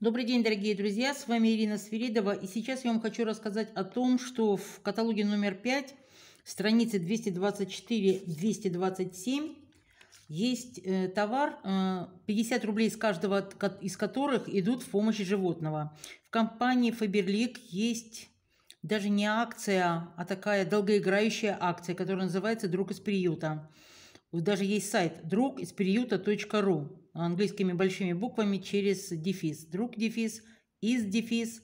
Добрый день, дорогие друзья, с вами Ирина Свиридова, и сейчас я вам хочу рассказать о том, что в каталоге номер 5, страницы 224-227, есть э, товар, 50 э, рублей из каждого из которых идут в помощь животного. В компании Faberlic есть даже не акция, а такая долгоиграющая акция, которая называется «Друг из приюта». Даже есть сайт друг из приюта.ру английскими большими буквами через дефис. Друг дефис, из дефис,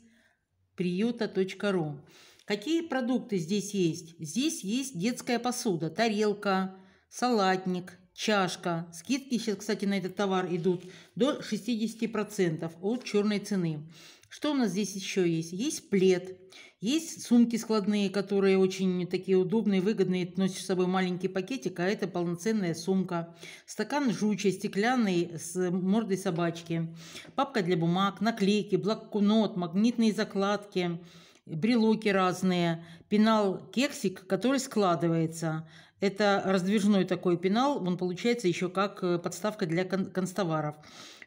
приюта.ру. Какие продукты здесь есть? Здесь есть детская посуда, тарелка, салатник, чашка. Скидки сейчас, кстати, на этот товар идут до 60% от черной цены. Что у нас здесь еще есть? Есть плед, есть сумки складные, которые очень такие удобные, выгодные. Ты носишь с собой маленький пакетик, а это полноценная сумка. Стакан жучий, стеклянный, с мордой собачки. Папка для бумаг, наклейки, блокнот, магнитные закладки брелоки разные, пенал кексик, который складывается. Это раздвижной такой пенал, он получается еще как э, подставка для кон- констоваров.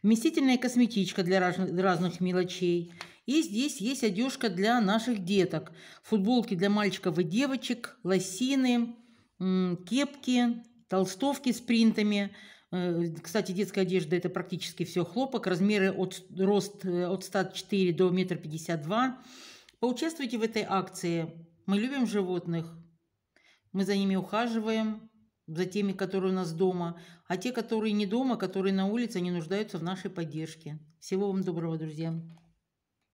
Вместительная косметичка для раз- разных мелочей. И здесь есть одежка для наших деток. Футболки для мальчиков и девочек, лосины, кепки, толстовки с принтами. Э, кстати, детская одежда – это практически все хлопок. Размеры от, рост э, от 104 до 1,52 м. Поучаствуйте в этой акции. Мы любим животных. Мы за ними ухаживаем, за теми, которые у нас дома. А те, которые не дома, которые на улице, они нуждаются в нашей поддержке. Всего вам доброго, друзья.